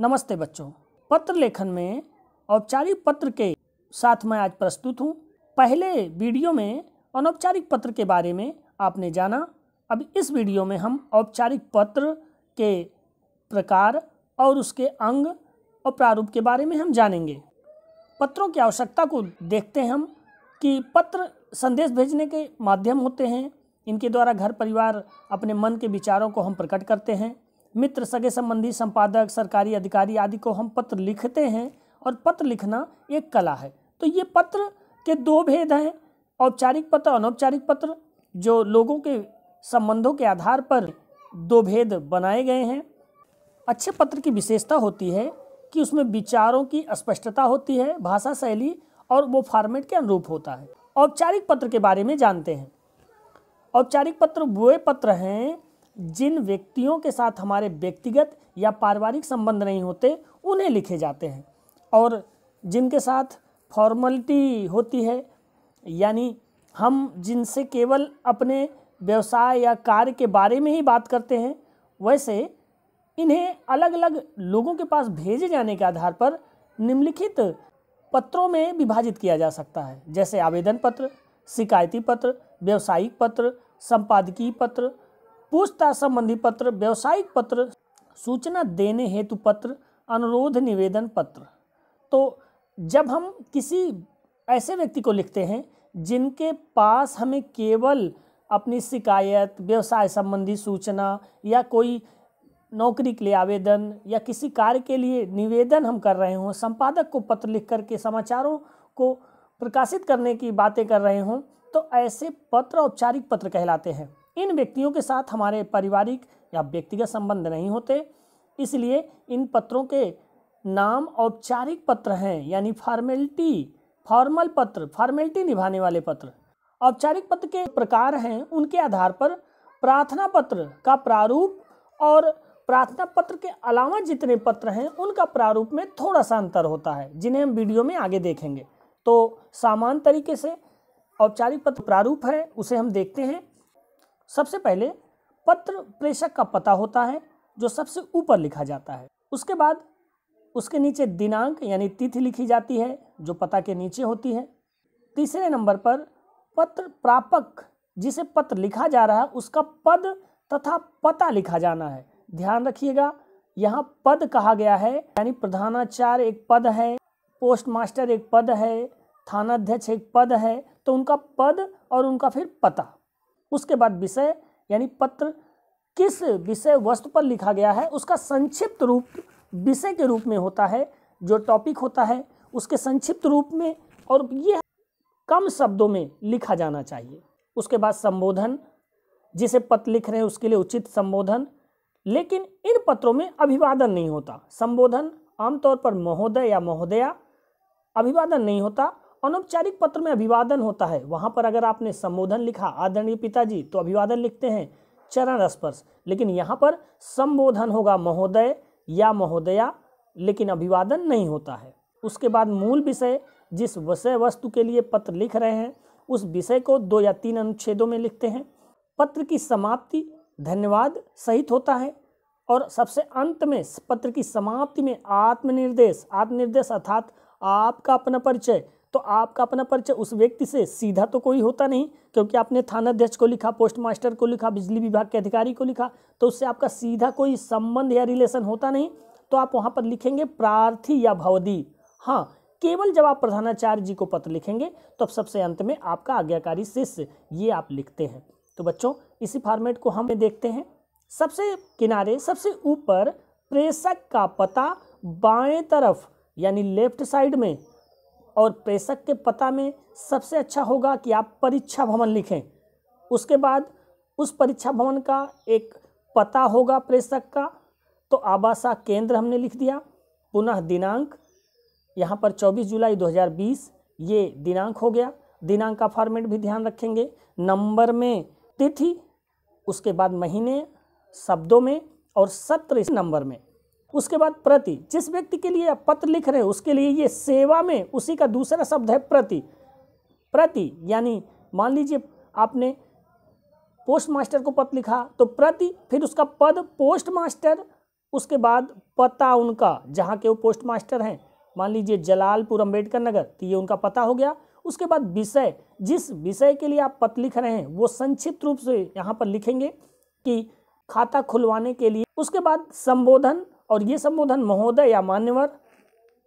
नमस्ते बच्चों पत्र लेखन में औपचारिक पत्र के साथ मैं आज प्रस्तुत हूँ पहले वीडियो में अनौपचारिक पत्र के बारे में आपने जाना अब इस वीडियो में हम औपचारिक पत्र के प्रकार और उसके अंग और प्रारूप के बारे में हम जानेंगे पत्रों की आवश्यकता को देखते हैं हम कि पत्र संदेश भेजने के माध्यम होते हैं इनके द्वारा घर परिवार अपने मन के विचारों को हम प्रकट करते हैं मित्र सगे संबंधी संपादक सरकारी अधिकारी आदि को हम पत्र लिखते हैं और पत्र लिखना एक कला है तो ये पत्र के दो भेद हैं औपचारिक पत्र अनौपचारिक पत्र जो लोगों के संबंधों के आधार पर दो भेद बनाए गए हैं अच्छे पत्र की विशेषता होती है कि उसमें विचारों की स्पष्टता होती है भाषा शैली और वो फॉर्मेट के अनुरूप होता है औपचारिक पत्र के बारे में जानते हैं औपचारिक पत्र वे पत्र हैं जिन व्यक्तियों के साथ हमारे व्यक्तिगत या पारिवारिक संबंध नहीं होते उन्हें लिखे जाते हैं और जिनके साथ फॉर्मलिटी होती है यानी हम जिनसे केवल अपने व्यवसाय या कार्य के बारे में ही बात करते हैं वैसे इन्हें अलग अलग लोगों के पास भेजे जाने के आधार पर निम्नलिखित पत्रों में विभाजित किया जा सकता है जैसे आवेदन पत्र शिकायती पत्र व्यावसायिक पत्र संपादकीय पत्र पूछताछ संबंधी पत्र व्यावसायिक पत्र सूचना देने हेतु पत्र अनुरोध निवेदन पत्र तो जब हम किसी ऐसे व्यक्ति को लिखते हैं जिनके पास हमें केवल अपनी शिकायत व्यवसाय संबंधी सूचना या कोई नौकरी के लिए आवेदन या किसी कार्य के लिए निवेदन हम कर रहे हों संपादक को पत्र लिख करके समाचारों को प्रकाशित करने की बातें कर रहे हों तो ऐसे पत्र औपचारिक पत्र कहलाते हैं इन व्यक्तियों के साथ हमारे पारिवारिक या व्यक्तिगत संबंध नहीं होते इसलिए इन पत्रों के नाम औपचारिक पत्र हैं यानी फॉर्मेलिटी फॉर्मल पत्र फॉर्मेलिटी निभाने वाले पत्र औपचारिक पत्र के प्रकार हैं उनके आधार पर प्रार्थना पत्र का प्रारूप और प्रार्थना पत्र के अलावा जितने पत्र हैं उनका प्रारूप में थोड़ा सा अंतर होता है जिन्हें हम वीडियो में आगे देखेंगे तो सामान्य तरीके से औपचारिक पत्र प्रारूप है उसे हम देखते हैं सबसे पहले पत्र प्रेषक का पता होता है जो सबसे ऊपर लिखा जाता है उसके बाद उसके नीचे दिनांक यानी तिथि लिखी जाती है जो पता के नीचे होती है तीसरे नंबर पर पत्र प्रापक जिसे पत्र लिखा जा रहा है उसका पद तथा पता लिखा जाना है ध्यान रखिएगा यहाँ पद कहा गया है यानी प्रधानाचार्य एक पद है पोस्ट मास्टर एक पद है थानाध्यक्ष एक पद है तो उनका पद और उनका फिर पता उसके बाद विषय यानी पत्र किस विषय वस्तु पर लिखा गया है उसका संक्षिप्त रूप विषय के रूप में होता है जो टॉपिक होता है उसके संक्षिप्त रूप में और ये कम शब्दों में लिखा जाना चाहिए उसके बाद संबोधन जिसे पत्र लिख रहे हैं उसके लिए उचित संबोधन लेकिन इन पत्रों में अभिवादन नहीं होता संबोधन आमतौर पर महोदय या महोदया अभिवादन नहीं होता अनौपचारिक पत्र में अभिवादन होता है वहाँ पर अगर आपने संबोधन लिखा आदरणीय पिताजी तो अभिवादन लिखते हैं चरण स्पर्श लेकिन यहाँ पर संबोधन होगा महोदय या महोदया लेकिन अभिवादन नहीं होता है उसके बाद मूल विषय जिस विषय वस्तु के लिए पत्र लिख रहे हैं उस विषय को दो या तीन अनुच्छेदों में लिखते हैं पत्र की समाप्ति धन्यवाद सहित होता है और सबसे अंत में पत्र की समाप्ति में आत्मनिर्देश आत्मनिर्देश अर्थात आपका अपना परिचय तो आपका अपना परिचय उस व्यक्ति से सीधा तो कोई होता नहीं क्योंकि आपने थाना अध्यक्ष को लिखा पोस्ट मास्टर को लिखा बिजली विभाग के अधिकारी को लिखा तो उससे आपका सीधा कोई संबंध या रिलेशन होता नहीं तो आप वहाँ पर लिखेंगे प्रार्थी या भवदी हाँ केवल जब आप प्रधानाचार्य जी को पत्र लिखेंगे तो अब सबसे अंत में आपका आज्ञाकारी शिष्य ये आप लिखते हैं तो बच्चों इसी फॉर्मेट को हमें देखते हैं सबसे किनारे सबसे ऊपर प्रेषक का पता बाएं तरफ यानी लेफ्ट साइड में और प्रेषक के पता में सबसे अच्छा होगा कि आप परीक्षा भवन लिखें उसके बाद उस परीक्षा भवन का एक पता होगा प्रेषक का तो आबासा केंद्र हमने लिख दिया पुनः दिनांक यहाँ पर 24 जुलाई 2020 ये दिनांक हो गया दिनांक का फॉर्मेट भी ध्यान रखेंगे नंबर में तिथि उसके बाद महीने शब्दों में और सत्र नंबर में उसके बाद प्रति जिस व्यक्ति के लिए आप पत्र लिख रहे हैं उसके लिए ये सेवा में उसी का दूसरा शब्द है प्रति प्रति यानी मान लीजिए आपने पोस्ट मास्टर को पत्र लिखा तो प्रति फिर उसका पद पोस्ट मास्टर उसके बाद पता उनका जहाँ के वो पोस्ट मास्टर हैं मान लीजिए जलालपुर अम्बेडकर नगर तो ये उनका पता हो गया उसके बाद विषय जिस विषय के लिए आप पत्र लिख रहे हैं वो संक्षिप्त रूप से यहाँ पर लिखेंगे कि खाता खुलवाने के लिए उसके बाद संबोधन और ये संबोधन महोदय या मान्यवर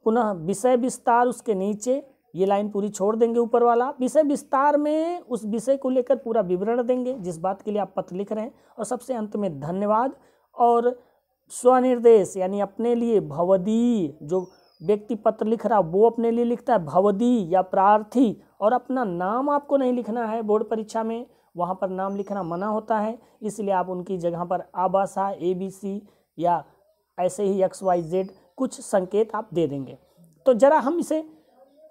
पुनः विषय विस्तार उसके नीचे ये लाइन पूरी छोड़ देंगे ऊपर वाला विषय विस्तार में उस विषय को लेकर पूरा विवरण देंगे जिस बात के लिए आप पत्र लिख रहे हैं और सबसे अंत में धन्यवाद और स्वनिर्देश यानी अपने लिए भवदी जो व्यक्ति पत्र लिख रहा वो अपने लिए लिखता है भवदी या प्रार्थी और अपना नाम आपको नहीं लिखना है बोर्ड परीक्षा में वहाँ पर नाम लिखना मना होता है इसलिए आप उनकी जगह पर आबासा ए बी सी या ऐसे ही एक्स वाई जेड कुछ संकेत आप दे देंगे तो ज़रा हम इसे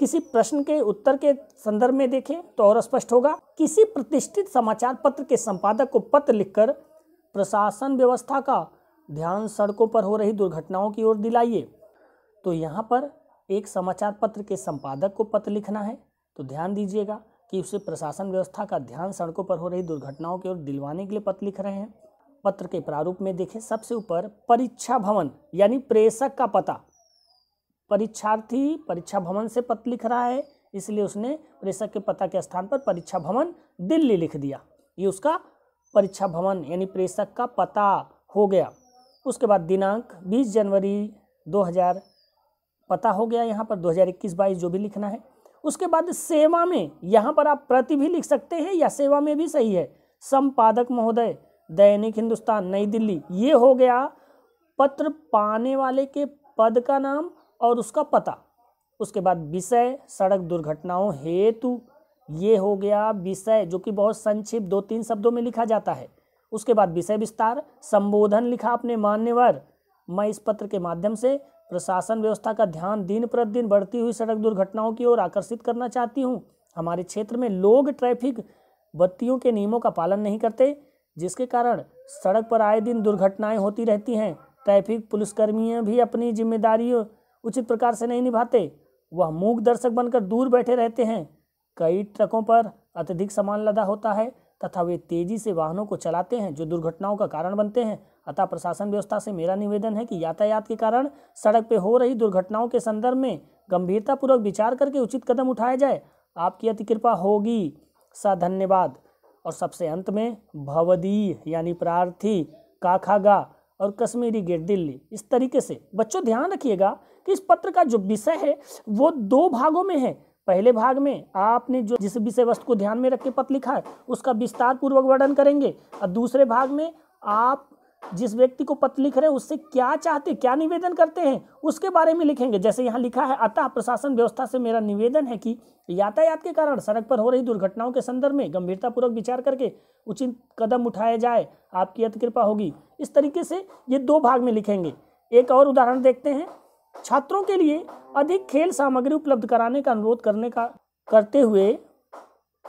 किसी प्रश्न के उत्तर के संदर्भ में देखें तो और स्पष्ट होगा किसी प्रतिष्ठित समाचार पत्र के संपादक को पत्र लिखकर प्रशासन व्यवस्था का ध्यान सड़कों पर हो रही दुर्घटनाओं की ओर दिलाइए तो यहाँ पर एक समाचार पत्र के संपादक को पत्र लिखना है तो ध्यान दीजिएगा कि उसे प्रशासन व्यवस्था का ध्यान सड़कों पर हो रही दुर्घटनाओं की ओर दिलवाने के लिए पत्र लिख रहे हैं पत्र के प्रारूप में देखें सबसे ऊपर परीक्षा भवन यानी प्रेषक का पता परीक्षार्थी परीक्षा भवन से पत्र लिख रहा है इसलिए उसने प्रेषक के पता के स्थान पर परीक्षा भवन दिल्ली लिख दिया ये उसका परीक्षा भवन यानी प्रेषक का पता हो गया उसके बाद दिनांक 20 जनवरी 2000 पता हो गया यहाँ पर 2021 हज़ार जो भी लिखना है उसके बाद सेवा में यहाँ पर आप प्रति भी लिख सकते हैं या सेवा में भी सही है संपादक महोदय दैनिक हिंदुस्तान नई दिल्ली ये हो गया पत्र पाने वाले के पद का नाम और उसका पता उसके बाद विषय सड़क दुर्घटनाओं हेतु ये हो गया विषय जो कि बहुत संक्षिप्त दो तीन शब्दों में लिखा जाता है उसके बाद विषय विस्तार संबोधन लिखा अपने मान्यवर मैं इस पत्र के माध्यम से प्रशासन व्यवस्था का ध्यान दिन प्रतिदिन बढ़ती हुई सड़क दुर्घटनाओं की ओर आकर्षित करना चाहती हूँ हमारे क्षेत्र में लोग ट्रैफिक बत्तियों के नियमों का पालन नहीं करते जिसके कारण सड़क पर आए दिन दुर्घटनाएं होती रहती हैं ट्रैफिक पुलिसकर्मियाँ भी अपनी जिम्मेदारियों उचित प्रकार से नहीं निभाते वह मूक दर्शक बनकर दूर बैठे रहते हैं कई ट्रकों पर अत्यधिक सामान लदा होता है तथा वे तेजी से वाहनों को चलाते हैं जो दुर्घटनाओं का कारण बनते हैं अतः प्रशासन व्यवस्था से मेरा निवेदन है कि यातायात के कारण सड़क पर हो रही दुर्घटनाओं के संदर्भ में गंभीरतापूर्वक विचार करके उचित कदम उठाया जाए आपकी अति कृपा होगी सा धन्यवाद और सबसे अंत में भवदी यानी प्रार्थी काखागा और कश्मीरी गेट दिल्ली इस तरीके से बच्चों ध्यान रखिएगा कि इस पत्र का जो विषय है वो दो भागों में है पहले भाग में आपने जो जिस विषय वस्तु को ध्यान में रख के पत्र लिखा है उसका विस्तार पूर्वक वर्णन करेंगे और दूसरे भाग में आप जिस व्यक्ति को पत्र लिख रहे हैं उससे क्या चाहते क्या निवेदन करते हैं उसके बारे में लिखेंगे जैसे यहाँ लिखा है अतः प्रशासन व्यवस्था से मेरा निवेदन है कि यातायात के कारण सड़क पर हो रही दुर्घटनाओं के संदर्भ में गंभीरतापूर्वक विचार करके उचित कदम उठाया जाए आपकी अति कृपा होगी इस तरीके से ये दो भाग में लिखेंगे एक और उदाहरण देखते हैं छात्रों के लिए अधिक खेल सामग्री उपलब्ध कराने का अनुरोध करने का करते हुए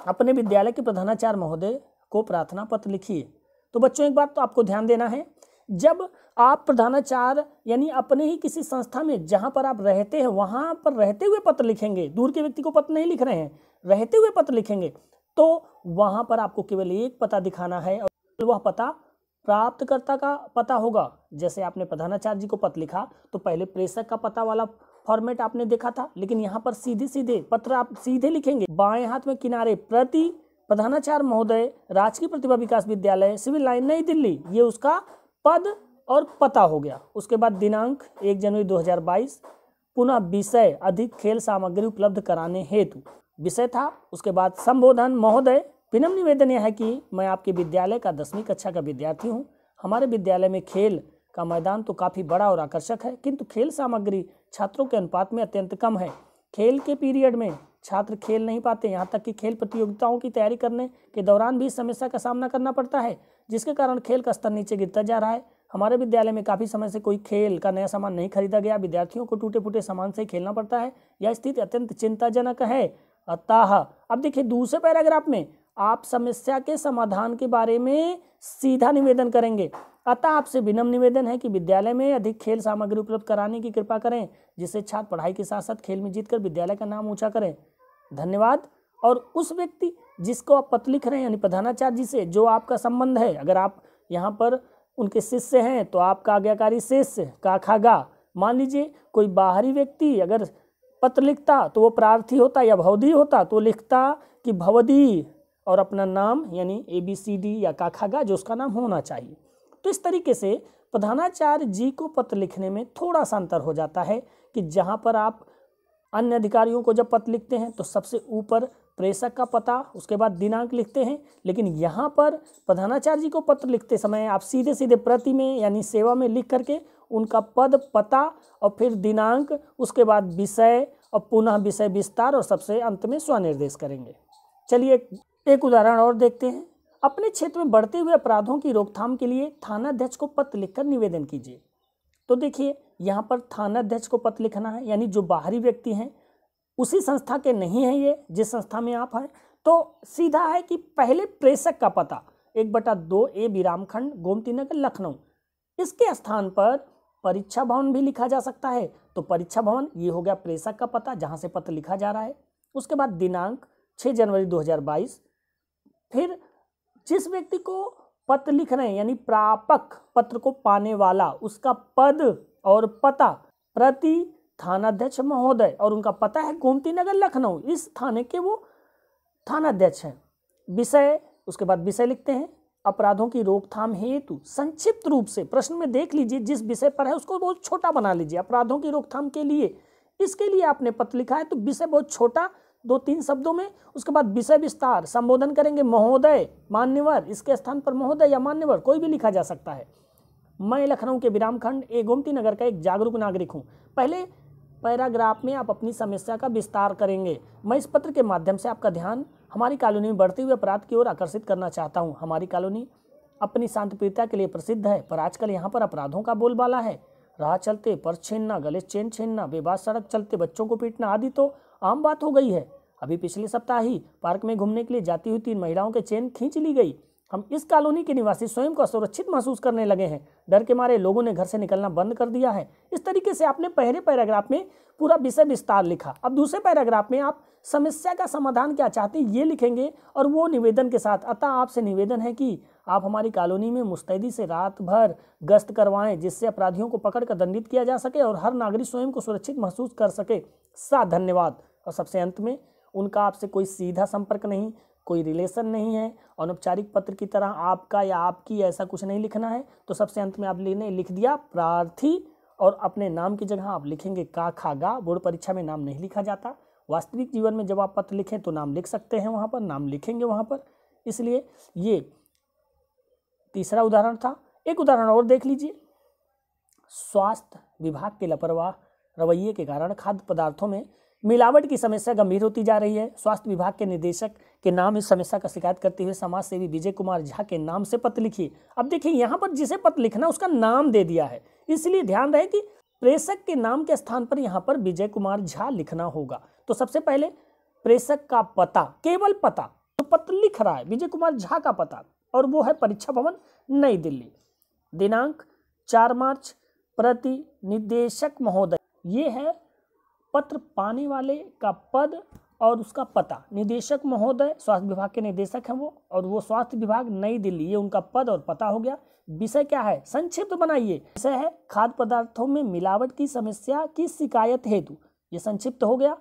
अपने विद्यालय के प्रधानाचार्य महोदय को प्रार्थना पत्र लिखिए तो बच्चों एक बात तो आपको ध्यान देना है जब आप प्रधानाचार्य यानी अपने ही किसी संस्था में जहाँ पर आप रहते हैं वहाँ पर रहते हुए पत्र लिखेंगे दूर के व्यक्ति को पत्र नहीं लिख रहे हैं रहते हुए पत्र लिखेंगे तो वहाँ पर आपको केवल एक पता दिखाना है और वह पता प्राप्तकर्ता का पता होगा जैसे आपने प्रधानाचार्य जी को पत्र लिखा तो पहले प्रेषक का पता वाला फॉर्मेट आपने देखा था लेकिन यहाँ पर सीधे सीधे पत्र आप सीधे लिखेंगे बाएं हाथ में किनारे प्रति प्रधानाचार्य महोदय राजकीय प्रतिभा विकास विद्यालय सिविल लाइन नई दिल्ली ये उसका पद और पता हो गया उसके बाद दिनांक एक जनवरी 2022 पुनः विषय अधिक खेल सामग्री उपलब्ध कराने हेतु विषय था उसके बाद संबोधन महोदय विनम्र निवेदन यह है कि मैं आपके विद्यालय का दसवीं कक्षा का विद्यार्थी हूँ हमारे विद्यालय में खेल का मैदान तो काफ़ी बड़ा और आकर्षक है किंतु खेल सामग्री छात्रों के अनुपात में अत्यंत कम है खेल के पीरियड में छात्र खेल नहीं पाते यहाँ तक कि खेल प्रतियोगिताओं की तैयारी करने के दौरान भी समस्या का सामना करना पड़ता है जिसके कारण खेल का स्तर नीचे गिरता जा रहा है हमारे विद्यालय में काफ़ी समय से कोई खेल का नया सामान नहीं खरीदा गया विद्यार्थियों को टूटे फूटे सामान से खेलना पड़ता है यह स्थिति अत्यंत चिंताजनक है अतः अब देखिए दूसरे पैराग्राफ में आप समस्या के समाधान के बारे में सीधा निवेदन करेंगे अतः आपसे विनम्र निवेदन है कि विद्यालय में अधिक खेल सामग्री उपलब्ध कराने की कृपा करें जिससे छात्र पढ़ाई के साथ साथ खेल में जीतकर विद्यालय का नाम ऊंचा करें धन्यवाद और उस व्यक्ति जिसको आप पत्र लिख रहे हैं यानी प्रधानाचार्य जी से जो आपका संबंध है अगर आप यहाँ पर उनके शिष्य हैं तो आपका आज्ञाकारी शिष्य काखागा मान लीजिए कोई बाहरी व्यक्ति अगर पत्र लिखता तो वो प्रार्थी होता या भवदी होता तो लिखता कि भवदी और अपना नाम यानी ए बी सी डी या काखागा जो उसका नाम होना चाहिए तो इस तरीके से प्रधानाचार्य जी को पत्र लिखने में थोड़ा सा अंतर हो जाता है कि जहाँ पर आप अन्य अधिकारियों को जब पत्र लिखते हैं तो सबसे ऊपर प्रेषक का पता उसके बाद दिनांक लिखते हैं लेकिन यहाँ पर प्रधानाचार्य जी को पत्र लिखते समय आप सीधे सीधे प्रति में यानी सेवा में लिख करके उनका पद पता और फिर दिनांक उसके बाद विषय और पुनः विषय विस्तार और सबसे अंत में स्वनिर्देश करेंगे चलिए एक उदाहरण और देखते हैं अपने क्षेत्र में बढ़ते हुए अपराधों की रोकथाम के लिए थानाध्यक्ष को पत्र लिखकर निवेदन कीजिए तो देखिए यहाँ पर थानाध्यक्ष को पत्र लिखना है यानी जो बाहरी व्यक्ति हैं उसी संस्था के नहीं हैं ये जिस संस्था में आप हैं तो सीधा है कि पहले प्रेषक का पता एक बटा दो ए विराम खंड गोमती नगर लखनऊ इसके स्थान पर परीक्षा भवन भी लिखा जा सकता है तो परीक्षा भवन ये हो गया प्रेषक का पता जहाँ से पत्र लिखा जा रहा है उसके बाद दिनांक छः जनवरी दो फिर जिस व्यक्ति को पत्र लिख रहे हैं यानी प्रापक पत्र को पाने वाला उसका पद और पता प्रति थानाध्यक्ष महोदय और उनका पता है गोमती नगर लखनऊ इस थाने के वो थानाध्यक्ष हैं विषय उसके बाद विषय लिखते हैं अपराधों की रोकथाम हेतु संक्षिप्त रूप से प्रश्न में देख लीजिए जिस विषय पर है उसको बहुत छोटा बना लीजिए अपराधों की रोकथाम के लिए इसके लिए आपने पत्र लिखा है तो विषय बहुत छोटा दो तीन शब्दों में उसके बाद विषय विस्तार संबोधन करेंगे महोदय मान्यवर इसके स्थान पर महोदय या मान्यवर कोई भी लिखा जा सकता है मैं लखनऊ के विरामखंड ए गोमती नगर का एक जागरूक नागरिक हूँ पहले पैराग्राफ में आप अपनी समस्या का विस्तार करेंगे मैं इस पत्र के माध्यम से आपका ध्यान हमारी कॉलोनी में बढ़ते हुए अपराध की ओर आकर्षित करना चाहता हूँ हमारी कॉलोनी अपनी शांतिप्रियता के लिए प्रसिद्ध है पर आजकल यहाँ पर अपराधों का बोलबाला है राह चलते पर्स छीनना गले चेन छीनना बेबाज सड़क चलते बच्चों को पीटना आदि तो आम बात हो गई है अभी पिछले सप्ताह ही पार्क में घूमने के लिए जाती हुई तीन महिलाओं के चेन खींच ली गई हम इस कॉलोनी के निवासी स्वयं को असुरक्षित महसूस करने लगे हैं डर के मारे लोगों ने घर से निकलना बंद कर दिया है इस तरीके से आपने पहले पैराग्राफ में पूरा विषय विस्तार लिखा अब दूसरे पैराग्राफ में आप समस्या का समाधान क्या चाहते हैं ये लिखेंगे और वो निवेदन के साथ अतः आपसे निवेदन है कि आप हमारी कॉलोनी में मुस्तैदी से रात भर गश्त करवाएं जिससे अपराधियों को पकड़ कर दंडित किया जा सके और हर नागरिक स्वयं को सुरक्षित महसूस कर सके सा धन्यवाद और सबसे अंत में उनका आपसे कोई सीधा संपर्क नहीं कोई रिलेशन नहीं है अनौपचारिक पत्र की तरह आपका या आपकी ऐसा कुछ नहीं लिखना है तो सबसे अंत में आप लेने लिख दिया प्रार्थी और अपने नाम की जगह आप लिखेंगे का खा गा बोर्ड परीक्षा में नाम नहीं लिखा जाता वास्तविक जीवन में जब आप पत्र लिखें तो नाम लिख सकते हैं वहाँ पर नाम लिखेंगे वहाँ पर इसलिए ये तीसरा उदाहरण था एक उदाहरण और देख लीजिए स्वास्थ्य विभाग के लापरवाह रवैये के कारण खाद्य पदार्थों में मिलावट की समस्या गंभीर होती जा रही है स्वास्थ्य विभाग के निदेशक के नाम इस समस्या का शिकायत करते हुए समाज सेवी विजय कुमार झा के नाम से पत्र लिखिए अब देखिए यहाँ पर जिसे पत्र लिखना उसका नाम दे दिया है इसलिए ध्यान रहे कि प्रेषक के नाम के स्थान पर यहाँ पर विजय कुमार झा लिखना होगा तो सबसे पहले प्रेषक का पता केवल पता तो पत्र लिख रहा है विजय कुमार झा का पता और वो है परीक्षा भवन नई दिल्ली दिनांक चार मार्च प्रति निदेशक महोदय ये है पत्र पाने वाले का पद और उसका पता निदेशक महोदय स्वास्थ्य विभाग के निदेशक हैं वो और वो स्वास्थ्य विभाग नई दिल्ली ये उनका पद और पता हो गया विषय क्या है संक्षिप्त बनाइए विषय है खाद्य पदार्थों में मिलावट की समस्या की शिकायत हेतु ये संक्षिप्त हो गया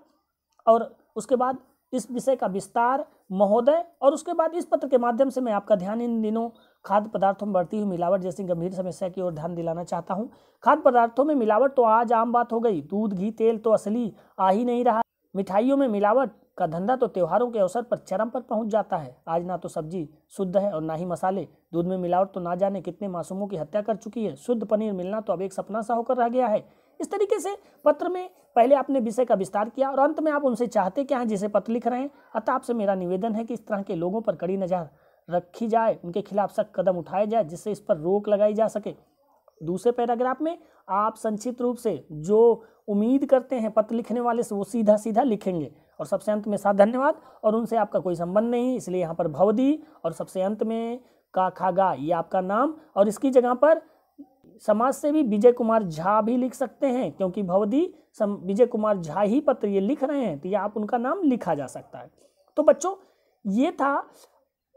और उसके बाद इस विषय का विस्तार महोदय और उसके बाद इस पत्र के माध्यम से मैं आपका ध्यान इन दिनों खाद्य पदार्थों में बढ़ती हुई मिलावट जैसी गंभीर समस्या की ओर ध्यान दिलाना चाहता हूँ खाद्य पदार्थों में मिलावट तो आज आम बात हो गई दूध घी तेल तो असली आ ही नहीं रहा मिठाइयों में मिलावट का धंधा तो त्योहारों के अवसर पर चरम पर पहुंच जाता है आज ना तो सब्जी शुद्ध है और ना ही मसाले दूध में मिलावट तो ना जाने कितने मासूमों की हत्या कर चुकी है शुद्ध पनीर मिलना तो अब एक सपना सा होकर रह गया है इस तरीके से पत्र में पहले आपने विषय का विस्तार किया और अंत में आप उनसे चाहते क्या हैं जिसे पत्र लिख रहे हैं अतः आपसे मेरा निवेदन है कि इस तरह के लोगों पर कड़ी नज़र रखी जाए उनके खिलाफ सख्त कदम उठाए जाए जिससे इस पर रोक लगाई जा सके दूसरे पैराग्राफ में आप संक्षिप्त रूप से जो उम्मीद करते हैं पत्र लिखने वाले से वो सीधा सीधा लिखेंगे और सबसे अंत में साथ धन्यवाद और उनसे आपका कोई संबंध नहीं इसलिए यहाँ पर भवदी और सबसे अंत में का खागा ये आपका नाम और इसकी जगह पर समाज से भी विजय कुमार झा भी लिख सकते हैं क्योंकि भवदी विजय कुमार झा ही पत्र ये लिख रहे हैं तो ये आप उनका नाम लिखा जा सकता है तो बच्चों ये था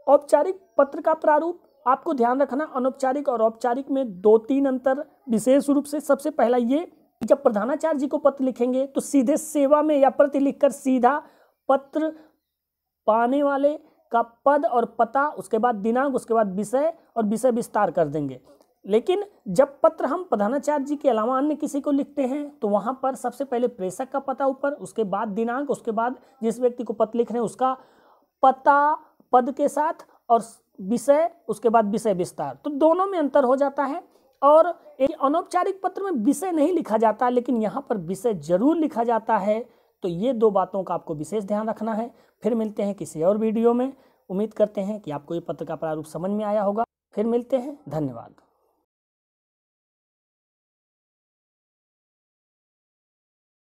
औपचारिक पत्र का प्रारूप आपको ध्यान रखना अनौपचारिक और औपचारिक में दो तीन अंतर विशेष रूप से सबसे पहला ये जब प्रधानाचार्य जी को पत्र लिखेंगे तो सीधे सेवा में या प्रति लिखकर सीधा पत्र पाने वाले का पद और पता उसके बाद दिनांक उसके बाद विषय और विषय विस्तार कर देंगे लेकिन जब पत्र हम प्रधानाचार्य जी के अलावा अन्य किसी को लिखते हैं तो वहाँ पर सबसे पहले प्रेषक का पता ऊपर उसके बाद दिनांक उसके बाद जिस व्यक्ति को पत्र लिख रहे हैं उसका पता पद के साथ और विषय उसके बाद विषय विस्तार तो दोनों में अंतर हो जाता है और एक अनौपचारिक पत्र में विषय नहीं लिखा जाता लेकिन यहाँ पर विषय जरूर लिखा जाता है तो ये दो बातों का आपको विशेष ध्यान रखना है फिर मिलते हैं किसी और वीडियो में उम्मीद करते हैं कि आपको ये पत्र का प्रारूप समझ में आया होगा फिर मिलते हैं धन्यवाद